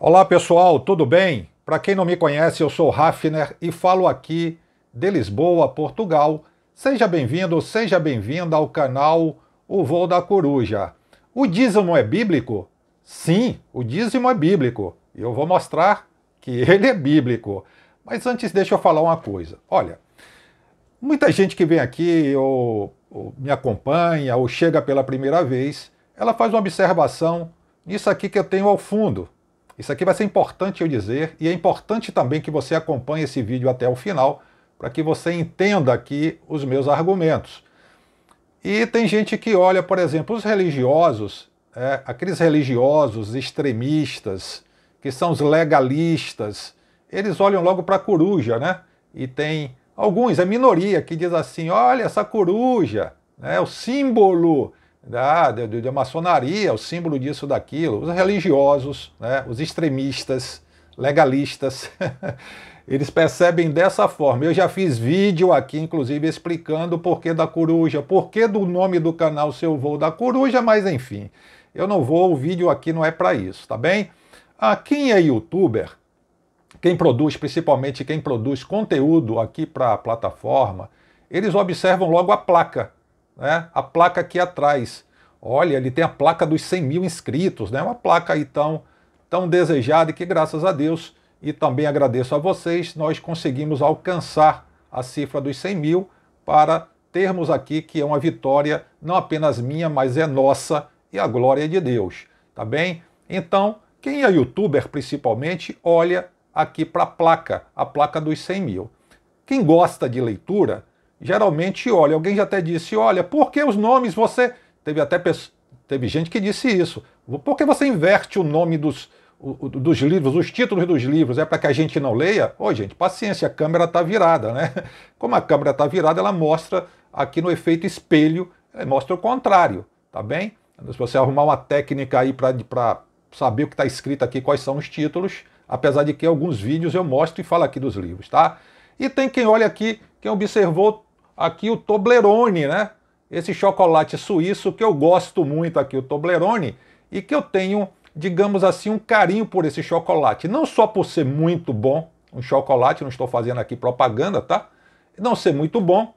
Olá pessoal, tudo bem? Para quem não me conhece, eu sou Rafner e falo aqui de Lisboa, Portugal. Seja bem-vindo, seja bem-vinda ao canal O Voo da Coruja. O dízimo é bíblico? Sim, o dízimo é bíblico. E eu vou mostrar que ele é bíblico. Mas antes deixa eu falar uma coisa. Olha, muita gente que vem aqui ou, ou me acompanha ou chega pela primeira vez, ela faz uma observação nisso aqui que eu tenho ao fundo, isso aqui vai ser importante eu dizer, e é importante também que você acompanhe esse vídeo até o final, para que você entenda aqui os meus argumentos. E tem gente que olha, por exemplo, os religiosos, é, aqueles religiosos extremistas, que são os legalistas, eles olham logo para a coruja, né? E tem alguns, é minoria, que diz assim, olha essa coruja, é né, o símbolo da, da, da maçonaria, o símbolo disso, daquilo, os religiosos, né, os extremistas, legalistas, eles percebem dessa forma. Eu já fiz vídeo aqui, inclusive, explicando o porquê da coruja, porquê do nome do canal Seu Voo da Coruja, mas enfim, eu não vou, o vídeo aqui não é para isso, tá bem? Ah, quem é youtuber, quem produz, principalmente quem produz conteúdo aqui para a plataforma, eles observam logo a placa né? a placa aqui atrás. Olha, ele tem a placa dos 100 mil inscritos, né? uma placa aí tão, tão desejada e que, graças a Deus, e também agradeço a vocês, nós conseguimos alcançar a cifra dos 100 mil para termos aqui que é uma vitória não apenas minha, mas é nossa e a glória de Deus, tá bem? Então, quem é youtuber principalmente, olha aqui para a placa, a placa dos 100 mil. Quem gosta de leitura, geralmente olha. Alguém já até disse: olha, por que os nomes você. Teve até teve gente que disse isso. Por que você inverte o nome dos, dos livros, os títulos dos livros? É para que a gente não leia? Ô, oh, gente, paciência, a câmera está virada, né? Como a câmera está virada, ela mostra aqui no efeito espelho, ela eh, mostra o contrário, tá bem? Se você arrumar uma técnica aí para saber o que está escrito aqui, quais são os títulos, apesar de que alguns vídeos eu mostro e falo aqui dos livros, tá? E tem quem olha aqui, quem observou aqui o Toblerone, né? Esse chocolate suíço que eu gosto muito aqui, o Toblerone, e que eu tenho, digamos assim, um carinho por esse chocolate. Não só por ser muito bom, um chocolate, não estou fazendo aqui propaganda, tá? Não ser muito bom,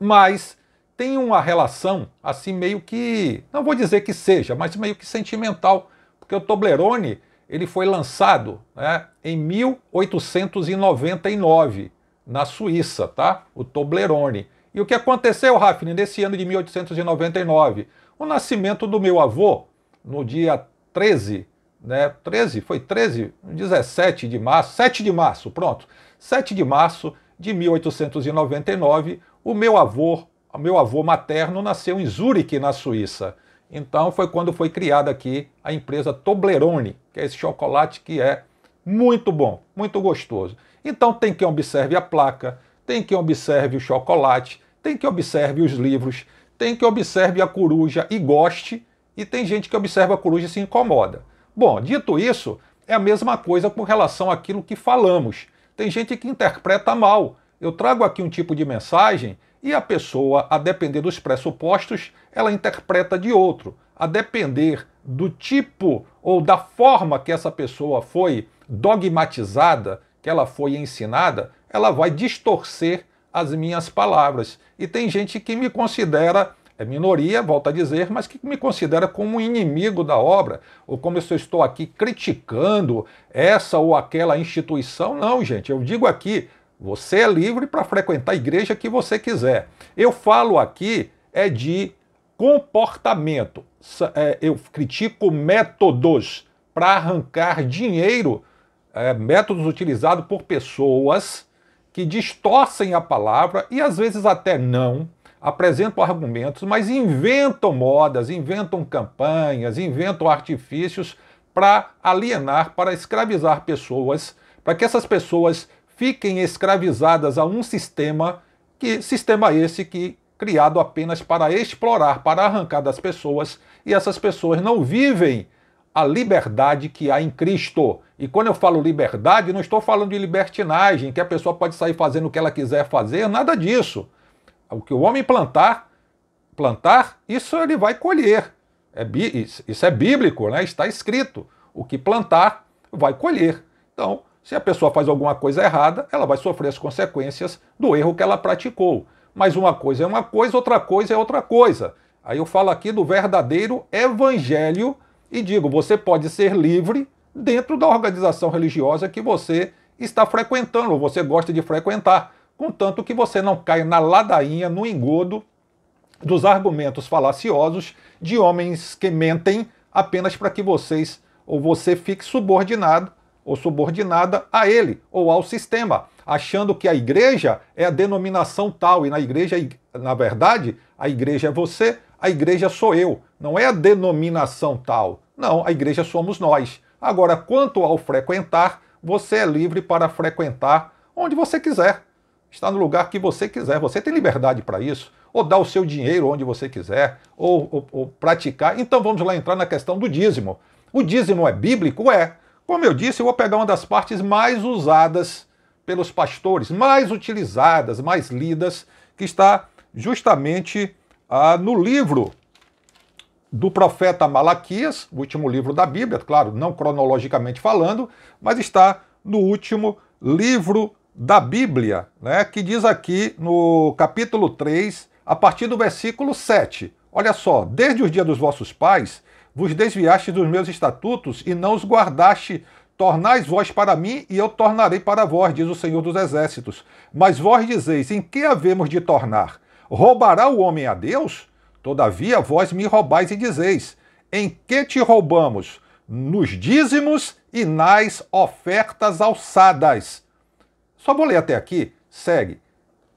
mas tem uma relação assim meio que, não vou dizer que seja, mas meio que sentimental, porque o Toblerone, ele foi lançado né, em 1899, na Suíça, tá? O Toblerone. E o que aconteceu, Rafne, nesse ano de 1899? O nascimento do meu avô, no dia 13, né? 13, foi 13, 17 de março, 7 de março, pronto. 7 de março de 1899, o meu avô, o meu avô materno nasceu em Zurique, na Suíça. Então foi quando foi criada aqui a empresa Toblerone, que é esse chocolate que é muito bom, muito gostoso. Então tem que observe a placa, tem que observe o chocolate, tem que observe os livros, tem que observe a coruja e goste, e tem gente que observa a coruja e se incomoda. Bom, dito isso, é a mesma coisa com relação àquilo que falamos. Tem gente que interpreta mal. Eu trago aqui um tipo de mensagem e a pessoa, a depender dos pressupostos, ela interpreta de outro. A depender do tipo ou da forma que essa pessoa foi dogmatizada, que ela foi ensinada, ela vai distorcer as minhas palavras. E tem gente que me considera, é minoria, volta a dizer, mas que me considera como inimigo da obra, ou como se eu estou aqui criticando essa ou aquela instituição. Não, gente, eu digo aqui, você é livre para frequentar a igreja que você quiser. Eu falo aqui é de comportamento, é, eu critico métodos para arrancar dinheiro, é, métodos utilizados por pessoas que distorcem a palavra e às vezes até não, apresentam argumentos, mas inventam modas, inventam campanhas, inventam artifícios para alienar, para escravizar pessoas, para que essas pessoas fiquem escravizadas a um sistema que sistema esse que criado apenas para explorar, para arrancar das pessoas, e essas pessoas não vivem a liberdade que há em Cristo. E quando eu falo liberdade, não estou falando de libertinagem, que a pessoa pode sair fazendo o que ela quiser fazer, nada disso. O que o homem plantar, plantar, isso ele vai colher. É, isso é bíblico, né? está escrito. O que plantar, vai colher. Então, se a pessoa faz alguma coisa errada, ela vai sofrer as consequências do erro que ela praticou mas uma coisa é uma coisa, outra coisa é outra coisa. Aí eu falo aqui do verdadeiro evangelho e digo: você pode ser livre dentro da organização religiosa que você está frequentando, ou você gosta de frequentar, contanto que você não caia na ladainha, no engodo dos argumentos falaciosos de homens que mentem apenas para que vocês ou você fique subordinado ou subordinada a ele ou ao sistema, achando que a igreja é a denominação tal e na igreja, na verdade, a igreja é você, a igreja sou eu, não é a denominação tal. Não, a igreja somos nós. Agora, quanto ao frequentar, você é livre para frequentar onde você quiser. Está no lugar que você quiser, você tem liberdade para isso, ou dar o seu dinheiro onde você quiser, ou, ou, ou praticar. Então vamos lá entrar na questão do dízimo. O dízimo é bíblico? É. Como eu disse, eu vou pegar uma das partes mais usadas pelos pastores, mais utilizadas, mais lidas, que está justamente ah, no livro do profeta Malaquias, o último livro da Bíblia, claro, não cronologicamente falando, mas está no último livro da Bíblia, né, que diz aqui no capítulo 3, a partir do versículo 7. Olha só, desde os dias dos vossos pais vos desviaste dos meus estatutos e não os guardaste. Tornais vós para mim e eu tornarei para vós, diz o Senhor dos Exércitos. Mas vós dizeis: em que havemos de tornar? Roubará o homem a Deus? Todavia vós me roubais e dizeis: em que te roubamos? Nos dízimos e nas ofertas alçadas. Só vou ler até aqui, segue.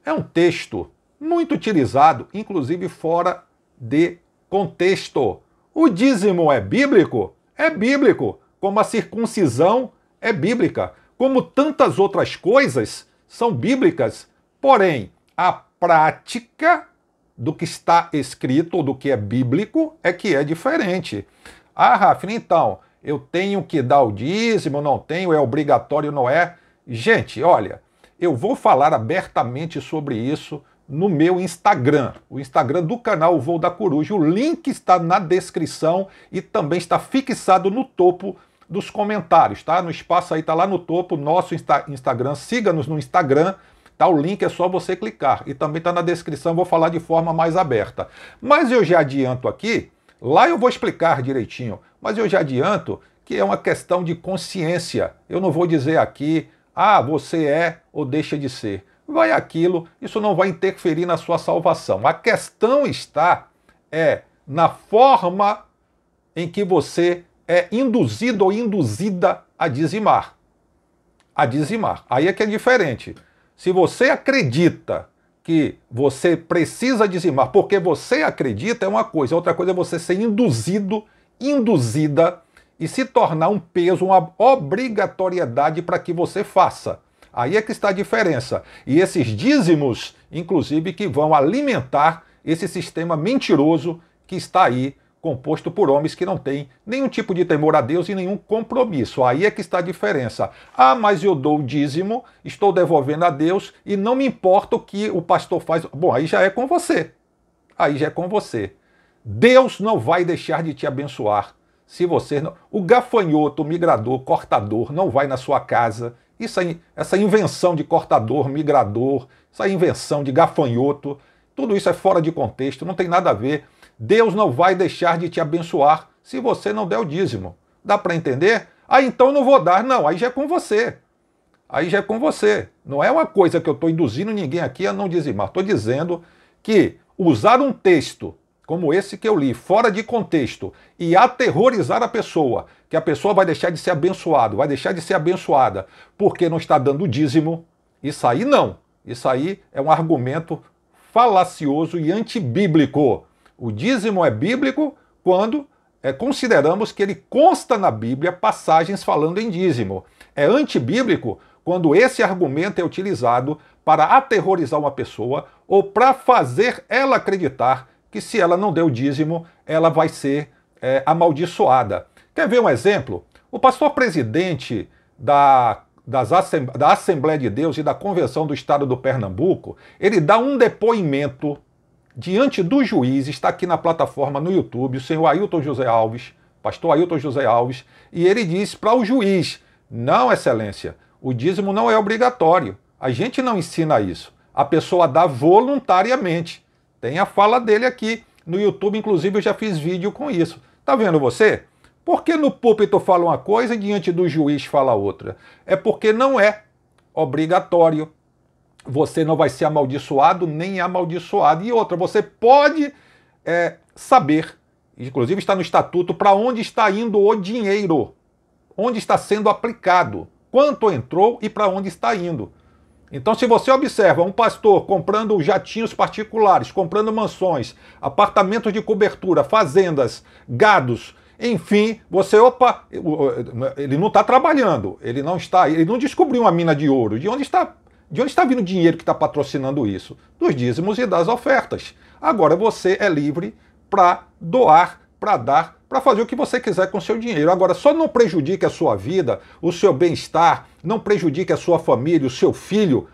É um texto muito utilizado, inclusive fora de contexto. O dízimo é bíblico? É bíblico. Como a circuncisão é bíblica. Como tantas outras coisas são bíblicas. Porém, a prática do que está escrito ou do que é bíblico é que é diferente. Ah, Rafa, então, eu tenho que dar o dízimo, não tenho, é obrigatório, não é? Gente, olha, eu vou falar abertamente sobre isso no meu Instagram, o Instagram do canal Voo da Coruja. O link está na descrição e também está fixado no topo dos comentários, tá? No espaço aí, tá lá no topo, nosso Insta Instagram. Siga-nos no Instagram, tá? O link é só você clicar. E também tá na descrição, vou falar de forma mais aberta. Mas eu já adianto aqui, lá eu vou explicar direitinho, mas eu já adianto que é uma questão de consciência. Eu não vou dizer aqui, ah, você é ou deixa de ser vai aquilo, isso não vai interferir na sua salvação. A questão está é na forma em que você é induzido ou induzida a dizimar. A dizimar. Aí é que é diferente. Se você acredita que você precisa dizimar porque você acredita é uma coisa, outra coisa é você ser induzido, induzida e se tornar um peso, uma obrigatoriedade para que você faça. Aí é que está a diferença. E esses dízimos, inclusive, que vão alimentar esse sistema mentiroso que está aí composto por homens que não têm nenhum tipo de temor a Deus e nenhum compromisso. Aí é que está a diferença. Ah, mas eu dou o dízimo, estou devolvendo a Deus e não me importa o que o pastor faz. Bom, aí já é com você. Aí já é com você. Deus não vai deixar de te abençoar. Se você não... O gafanhoto, o migrador, cortador, não vai na sua casa. Isso aí, essa invenção de cortador, migrador, essa invenção de gafanhoto, tudo isso é fora de contexto, não tem nada a ver. Deus não vai deixar de te abençoar se você não der o dízimo. Dá para entender? Ah, então não vou dar. Não, aí já é com você. Aí já é com você. Não é uma coisa que eu estou induzindo ninguém aqui a não dizimar. Estou dizendo que usar um texto como esse que eu li, fora de contexto, e aterrorizar a pessoa, que a pessoa vai deixar de ser abençoado, vai deixar de ser abençoada, porque não está dando dízimo, isso aí não. Isso aí é um argumento falacioso e antibíblico. O dízimo é bíblico quando é, consideramos que ele consta na Bíblia passagens falando em dízimo. É antibíblico quando esse argumento é utilizado para aterrorizar uma pessoa ou para fazer ela acreditar que se ela não der o dízimo, ela vai ser é, amaldiçoada. Quer ver um exemplo? O pastor presidente da, das, da Assembleia de Deus e da Convenção do Estado do Pernambuco, ele dá um depoimento diante do juiz, está aqui na plataforma no YouTube, o senhor Ailton José Alves, pastor Ailton José Alves, e ele diz para o juiz: Não, Excelência, o dízimo não é obrigatório. A gente não ensina isso. A pessoa dá voluntariamente. Tem a fala dele aqui no YouTube, inclusive eu já fiz vídeo com isso. Tá vendo você? Por que no púlpito fala uma coisa e diante do juiz fala outra? É porque não é obrigatório. Você não vai ser amaldiçoado nem amaldiçoado. E outra, você pode é, saber, inclusive está no estatuto, para onde está indo o dinheiro, onde está sendo aplicado, quanto entrou e para onde está indo. Então, se você observa um pastor comprando jatinhos particulares, comprando mansões, apartamentos de cobertura, fazendas, gados, enfim, você, opa, ele não está trabalhando, ele não está, ele não descobriu uma mina de ouro. De onde está, de onde está vindo o dinheiro que está patrocinando isso? Dos dízimos e das ofertas. Agora você é livre para doar, para dar para fazer o que você quiser com seu dinheiro. Agora, só não prejudique a sua vida, o seu bem-estar, não prejudique a sua família, o seu filho,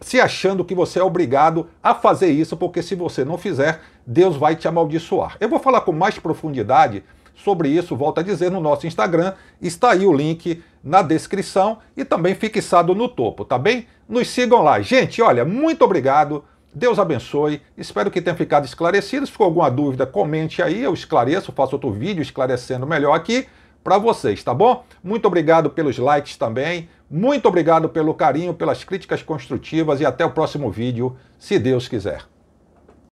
se achando que você é obrigado a fazer isso, porque se você não fizer, Deus vai te amaldiçoar. Eu vou falar com mais profundidade sobre isso, volto a dizer, no nosso Instagram. Está aí o link na descrição e também fixado no topo, tá bem? Nos sigam lá. Gente, olha, muito obrigado Deus abençoe. Espero que tenha ficado esclarecido. Se ficou alguma dúvida, comente aí, eu esclareço, faço outro vídeo esclarecendo melhor aqui para vocês, tá bom? Muito obrigado pelos likes também. Muito obrigado pelo carinho, pelas críticas construtivas e até o próximo vídeo, se Deus quiser.